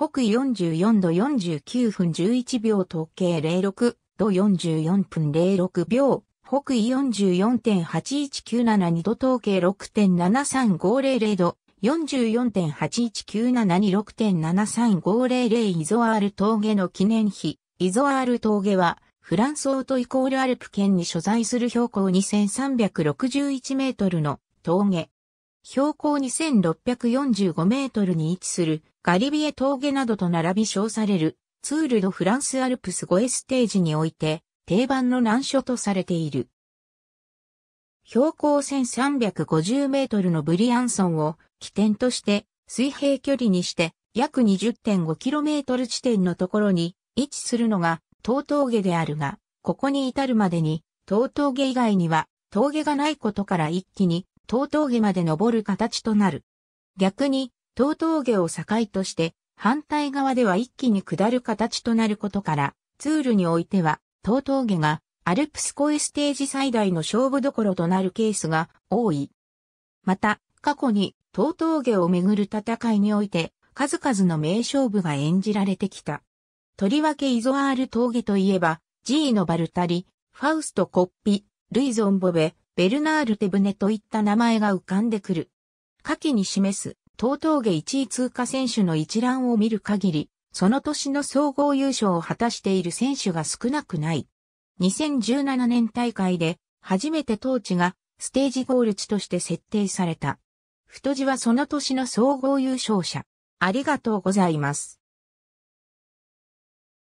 北緯44度49分11秒統計06度44分06秒、北緯44.81972度統計6.73500度、44.81972.6.73500イゾアール峠の記念碑。イゾアール峠は、フランスオートイコールアルプ県に所在する標高2361メートルの峠。標高2645メートルに位置するガリビエ峠などと並び称されるツールドフランスアルプス5ステージにおいて定番の難所とされている。標高1350メートルのブリアンソンを起点として水平距離にして約2 0 5トル地点のところに位置するのが東峠であるが、ここに至るまでに東峠以外には峠がないことから一気に東峠まで登る形となる。逆に、東峠を境として、反対側では一気に下る形となることから、ツールにおいては、東峠がアルプス越ステージ最大の勝負どころとなるケースが多い。また、過去に東峠をめぐる戦いにおいて、数々の名勝負が演じられてきた。とりわけイゾアール峠といえば、ジーノ・バルタリ、ファウスト・コッピ、ルイゾンボベ、ベルナール・手ネといった名前が浮かんでくる。下記に示す、東峠1位通過選手の一覧を見る限り、その年の総合優勝を果たしている選手が少なくない。2017年大会で、初めてトーチがステージゴール地として設定された。太字はその年の総合優勝者。ありがとうございます。